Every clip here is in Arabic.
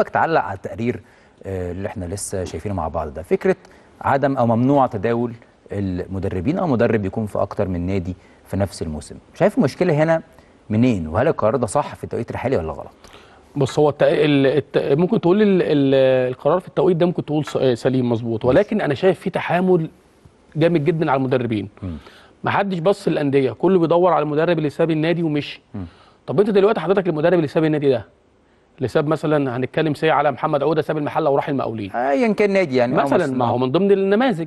حضرتك تعلق على التقرير آه، اللي احنا لسه شايفينه مع بعض ده فكره عدم او ممنوع تداول المدربين او مدرب يكون في اكتر من نادي في نفس الموسم شايف المشكله هنا منين وهل القرار ده صح في التوقيت الحالي ولا غلط بص هو التق... الت... ممكن تقول ال... ال... القرار في التوقيت ده ممكن تقول آه، سليم مظبوط ولكن انا شايف في تحامل جامد جدا على المدربين ما حدش بص للانديه كله بيدور على المدرب اللي ساب النادي ومشي طب انت دلوقتي حضرتك المدرب اللي ساب النادي ده لساب مثلا هنتكلم سي على محمد عوده ساب المحله وراح المقاولين ايا كان نادي يعني مثلا ما هو من ضمن النماذج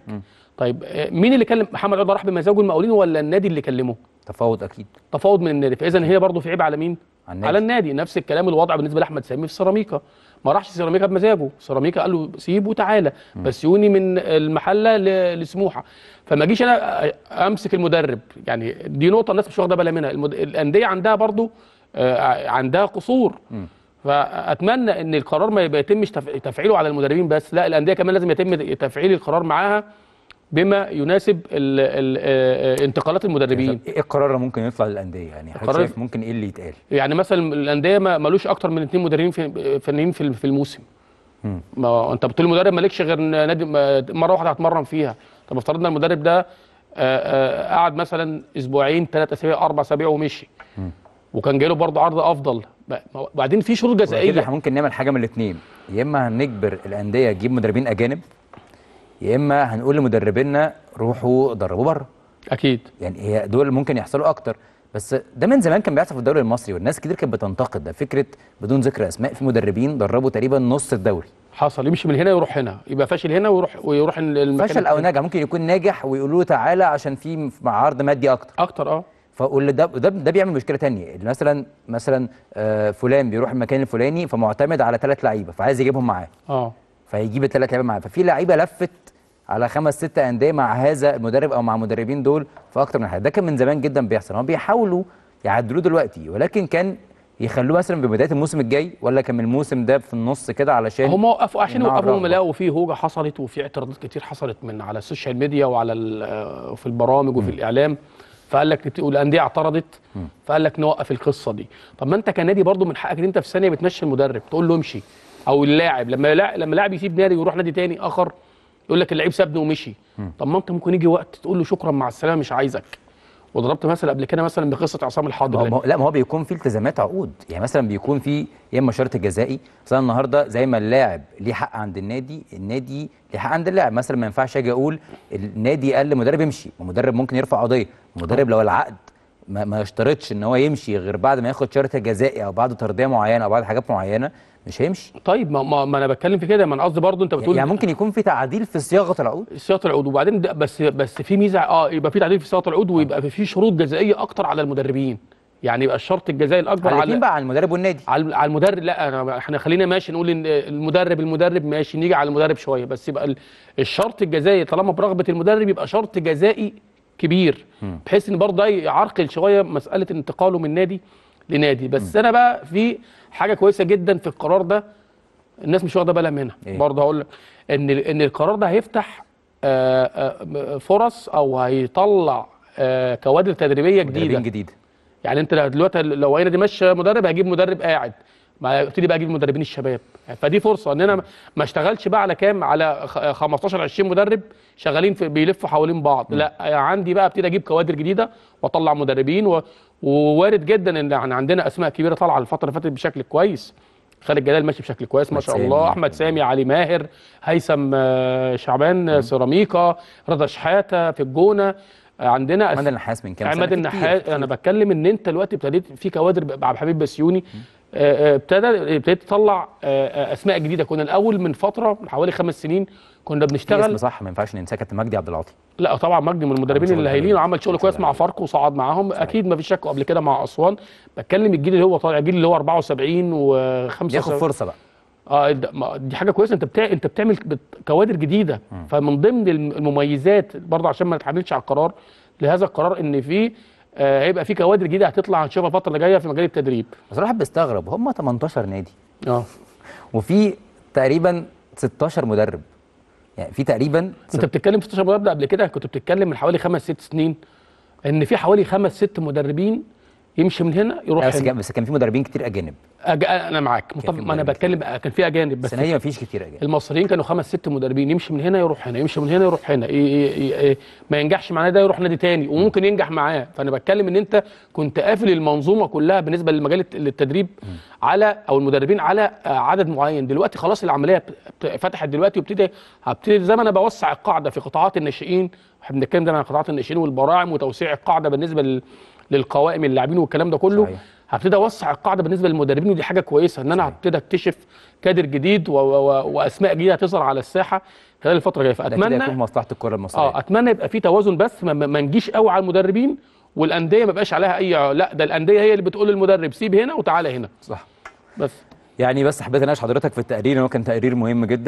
طيب آه، مين اللي كلم محمد عوده راح بمزاجه المقاولين ولا النادي اللي كلمه تفاوض اكيد تفاوض من النادي فاذا هي برضه في عيب على مين على النادي. على النادي نفس الكلام الوضع بالنسبه لاحمد سامي في سيراميكا ما راحش سيراميكا بمزاجه سيراميكا قال له سيب وتعالى بسيوني من المحله لسموحه فما اجيش انا آه، امسك المدرب يعني دي نقطه الناس مش واخده بالها منها المد... الانديه عندها برضه آه عندها قصور م. فاتمنى ان القرار ما يبقى يتمش تفعيله على المدربين بس لا الانديه كمان لازم يتم تفعيل القرار معاها بما يناسب الـ الـ انتقالات المدربين ايه القرار اللي ممكن يطلع للانديه يعني حضرتك شايف ممكن ايه اللي يتقال يعني مثلا الانديه مالوش اكتر من اثنين مدربين فنيين في, في الموسم ما انت بتقول المدرب مالكش غير نادي مره واحده هتمرن فيها طب افترضنا المدرب ده قعد مثلا اسبوعين ثلاث اسابيع اربع اسابيع ومشي وكان جاله له برضه عرض افضل وبعدين في شروط جزائيه احنا ممكن نعمل حاجه من الاثنين يا اما هنجبر الانديه تجيب مدربين اجانب يا اما هنقول لمدربينا روحوا دربوا بره اكيد يعني هي دول ممكن يحصلوا اكتر بس ده من زمان كان بيحصل في الدوري المصري والناس كتير كانت بتنتقد ده فكره بدون ذكر اسماء في مدربين دربوا تقريبا نص الدوري حصل يمشي من هنا يروح هنا يبقى فاشل هنا ويروح ويروح المكان فشل او ناجح ممكن يكون ناجح ويقولوا له تعالى عشان في عرض مادي اكتر اكتر اه فاقول ده ده, ده بيعمل مشكله ثانيه مثلا مثلا آه، فلان بيروح المكان الفلاني فمعتمد على ثلاث لعيبه فعايز يجيبهم معاه اه فهيجيب الثلاث لعيبه معاه ففي لعيبه لفت على خمس ست انديه مع هذا المدرب او مع المدربين دول في اكتر من حاجه ده كان من زمان جدا بيحصل هم بيحاولوا يعدلوه دلوقتي ولكن كان يخلوه مثلا ببدايه الموسم الجاي ولا كان من الموسم ده في النص كده علشان هم وقفوا عشان وقفوا ملاقوا في هوجه حصلت وفي اعتراضات كتير حصلت من على السوشيال ميديا وعلى آه، في البرامج وفي الاعلام فقال لك والانديه اعترضت فقال لك نوقف القصه دي طب ما انت كنادي برضو من حقك ان انت في ثانيه بتمشي المدرب تقول له امشي او اللاعب لما لا لما لاعب يسيب نادي ويروح نادي تاني اخر يقول لك اللعيب سابني ومشي طب ما انت ممكن يجي وقت تقول له شكرا مع السلامه مش عايزك وضربت مثلا قبل كده مثلا بقصه عصام الحاضر يعني. لا ما هو بيكون في التزامات عقود يعني مثلا بيكون في يا اما شرط جزائي مثلا النهارده زي ما اللاعب ليه حق عند النادي النادي ليه حق عند اللاعب مثلا ما ينفعش اجي اقول النادي قال لمدرب امشي المدرب ممكن يرفع قضيه المدرب لو العقد ما, ما يشترطش ان هو يمشي غير بعد ما ياخد شرط جزائي او بعد ترضيه معينه او بعد حاجات معينه مش هيمشي طيب ما, ما انا بتكلم في كده ما انا قصدي برضه انت بتقول يعني ممكن يكون في تعديل في صياغه العقود صياغه العقود وبعدين بس بس في ميزه اه يبقى في تعديل في صياغه العقود ويبقى آه. في شروط جزائيه اكتر على المدربين يعني يبقى الشرط الجزائي الاكبر على بقى على المدرب والنادي على, على المدرب لا انا احنا خلينا ماشي نقول ان المدرب المدرب ماشي نيجي على المدرب شويه بس يبقى الشرط الجزائي طالما برغبه المدرب يبقى شرط جزائي كبير بحيث ان برضه يعرقل شويه مساله انتقاله من نادي لنادي بس انا بقى في حاجه كويسه جدا في القرار ده الناس مش واخده بالها منها إيه؟ برضه هقول ان ان القرار ده هيفتح آآ آه، آآ آه، فرص او هيطلع آه، كوادر تدريبيه جديده جديده يعني انت دلوقتي لو هي دي ماشيه مدرب هجيب مدرب قاعد ما ابتدي بقى اجيب المدربين الشباب فدي فرصه ان انا ما اشتغلش بقى على كام على 15 20 مدرب شغالين في بيلفوا حوالين بعض م. لا عندي بقى ابتدي اجيب كوادر جديده واطلع مدربين و... ووارد جدا ان عندنا اسماء كبيره طالعه الفتره اللي فاتت بشكل كويس خالد جلال ماشي بشكل كويس ما شاء الله احمد سامي علي ماهر هيثم آه، شعبان آه، سيراميكا رضا شحاته في الجونه عندنا عماد النحاس من كام سنه عماد النحاس انا بتكلم ان انت دلوقتي ابتديت في كوادر عبد الحميد بسيوني آه، آه، ابتدى ابتديت تطلع آه، اسماء جديده كنا الاول من فتره من حوالي خمس سنين كنا بنشتغل اسم صح ما ينفعش ننساه كابتن مجدي عبد العاطي لا طبعا مجدي من المدربين اللي هايلين وعمل شغل كويس مع فاركو وصعد معاهم اكيد ما فيش شك قبل كده مع اسوان بتكلم الجيل اللي هو طالع الجيل اللي هو 74 و75 ياخد فرصه بقى اه دي حاجه كويسه انت بتاع انت بتعمل كوادر جديده م. فمن ضمن المميزات برضه عشان ما نتحملش على القرار لهذا القرار ان في آه، هيبقى في كوادر جديده هتطلع هنشوفها الفتره اللي جايه في مجال التدريب بصراحه بستغرب هم 18 نادي اه وفي تقريبا 16 مدرب يعني في تقريبا ست... انت بتتكلم 16 مدرب قبل كده كنت بتتكلم من حوالي خمس ست سنين ان في حوالي خمس ست مدربين يمشي من هنا يروح بس هنا. بس كان في مدربين كتير اجانب أج... انا معاك متفق ما انا بتكلم كان في اجانب بس السنه دي مفيش كتير اجانب المصريين كانوا خمس ست مدربين يمشي من هنا يروح هنا يمشي من هنا يروح هنا ي... ي... ي... ما ينجحش معاه ده يروح نادي تاني وممكن ينجح معاه فانا بتكلم ان انت كنت قافل المنظومه كلها بالنسبه لمجال التدريب على او المدربين على آه، عدد معين دلوقتي خلاص العمليه فتحت دلوقتي وابتدي هبتدي زي ما انا بوسع القاعده في قطاعات الناشئين احنا بنتكلم ده عن قطاعات الناشئين والبراعم وتوسيع القاعده بالنسبه لل... للقوائم اللاعبين والكلام ده كله صحيح. هبتدي اوسع القاعده بالنسبه للمدربين ودي حاجه كويسه ان انا هبتدي اكتشف كادر جديد و... و... واسماء جديده هتظهر على الساحه خلال الفتره الجايه فاتمنى يكون مصلحه الكره المصريه اه اتمنى يبقى في توازن بس ما, ما نجيش قوي على المدربين والانديه ما بقاش عليها اي لا ده الانديه هي اللي بتقول للمدرب سيب هنا وتعالى هنا صح بس يعني بس حبيت اناقش حضرتك في التقرير هو كان تقرير مهم جدا